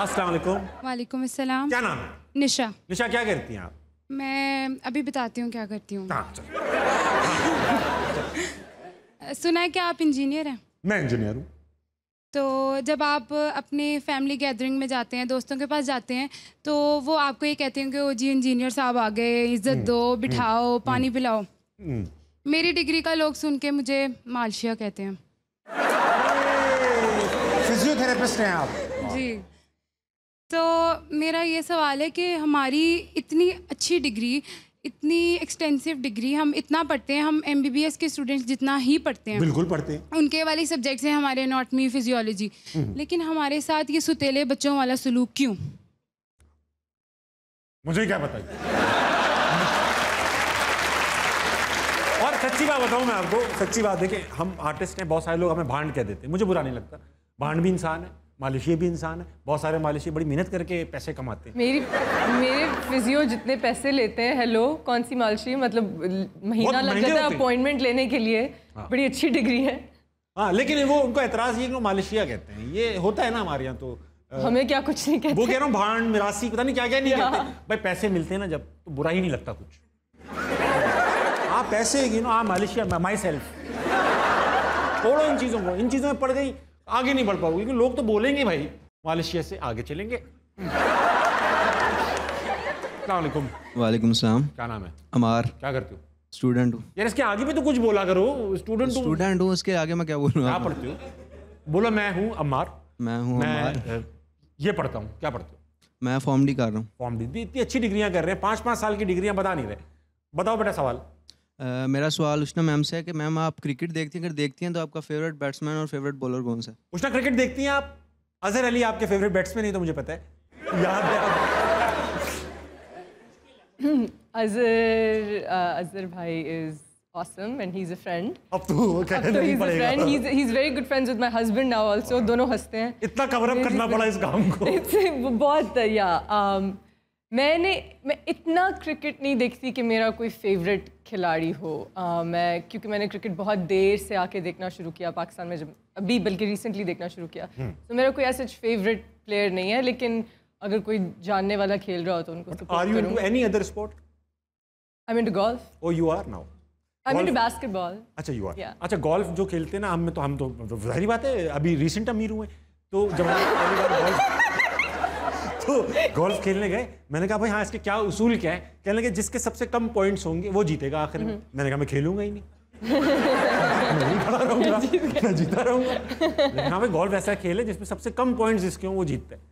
अस्सलाम वालेकुम अस्सलाम क्या नाम है निशा निशा क्या करती हैं आप मैं अभी बताती हूँ क्या करती हूँ हाँ, सुना है कि आप इंजीनियर हैं मैं इंजीनियर हूँ तो जब आप अपने फैमिली गैदरिंग में जाते हैं दोस्तों के पास जाते हैं तो वो आपको ये कहते हैं कि वो जी इंजीनियर साहब आ गए इज्जत हम्म, दो हम्म, बिठाओ हम्म, पानी पिलाओ मेरी डिग्री का लोग सुन के मुझे मालशिया कहते हैं फिजियोथेरेपिस्ट हैं आप जी तो मेरा ये सवाल है कि हमारी इतनी अच्छी डिग्री इतनी एक्सटेंसिव डिग्री हम इतना पढ़ते हैं हम एम के स्टूडेंट्स जितना ही पढ़ते हैं बिल्कुल पढ़ते हैं उनके वाले सब्जेक्ट्स हैं हमारे नॉटमी हम्म। फिजियोलॉजी लेकिन हमारे साथ ये सुतेले बच्चों वाला सलूक क्यों मुझे क्या पता और सच्ची बात बताऊँ मैं आपको सच्ची बात कि हम आर्टिस्ट हैं बहुत सारे लोग हमें भांड कह देते हैं मुझे बुरा नहीं लगता भांड भी इंसान है मालिशी भी इंसान है बहुत सारे मालिशी बड़ी मेहनत करके पैसे कमाते हैं मेरी मेरे फिजियो जितने पैसे लेते हैं हेलो कौन सी मालिशी मतलब महीना लग जाता है अपॉइंटमेंट लेने के लिए हाँ। बड़ी अच्छी डिग्री है हाँ लेकिन वो उनको एतराज़ ये मालिशिया कहते हैं ये होता है ना हमारे यहाँ तो आ, हमें क्या कुछ नहीं कहते वो कह रहा हूँ भांड मिरासी पता नहीं क्या क्या नहीं कहते भाई पैसे मिलते हैं ना जब तो बुरा ही नहीं लगता कुछ आप पैसे यू नो हाँ मालिशिया माई सेल्फ छोड़ो इन चीज़ों को इन चीज़ों में पड़ गई आगे नहीं बढ़ पाओगे क्योंकि लोग तो बोलेंगे भाई मलेशिया से आगे चलेंगे वालेकुम सलाम क्या नाम है अमार क्या करते हो स्टूडेंट हूँ यार इसके आगे भी तो कुछ बोला करो स्टूडेंट स्टूडेंट हूँ इसके आगे मैं क्या बोलूँ क्या पढ़ते हो बोलो मैं हूँ अमार मैं हूँ ये पढ़ता हूँ क्या पढ़ते हो मैं फॉर्म डी कर रहा हूँ फॉर्म डी इतनी अच्छी डिग्रियाँ कर रहे हैं पाँच पाँच साल की डिग्रियाँ बता नहीं रहे बताओ बेटा सवाल Uh, मेरा सवाल उष्णा मैम से है कि मैम आप क्रिकेट देखती हैं अगर देखती हैं तो आपका फेवरेट बैट्समैन और फेवरेट बॉलर कौन सा है उष्णा क्रिकेट देखती हैं आप अजहर अली आपके फेवरेट बैट्समैन ही तो मुझे पता है याद है अजहर अजहर भाई is awesome and he's a friend ab to kehna nahi he's padega friend. he's he's very good friends with my husband now also dono haste hain itna cover up karna pada is kaam ko it's bahut yeah um मैंने मैं इतना cricket नहीं देखती कि मेरा कोई favourite खिलाड़ी हो आ, मैं क्योंकि मैंने क्रिकेट बहुत देर से आके देखना शुरू किया पाकिस्तान में जब अभी बल्कि रिसेंटली देखना शुरू किया हम्म। तो मेरा कोई ऐसा फेवरेट प्लेयर नहीं है लेकिन अगर कोई जानने वाला खेल रहा हो तो उनको गोल्फ oh, अच्छा गोल्फ अच्छा, जो खेलते हैं ना हम तो हम तो बात है अभी रिसेंट अमीर हुए तो जब तो गोल्फ खेलने गए मैंने कहा भाई हाँ इसके क्या उसूल क्या है कहने लगे जिसके सबसे कम पॉइंट्स होंगे वो जीतेगा आखिर में हम्म। मैंने कहा मैं खेलूंगा ही नहीं मैं खड़ा रहूंगा मैं जीता रहूंगा हाँ भाई गोल्फ ऐसा खेल है जिसमें सबसे कम पॉइंट्स जिसके हों वो जीतते हैं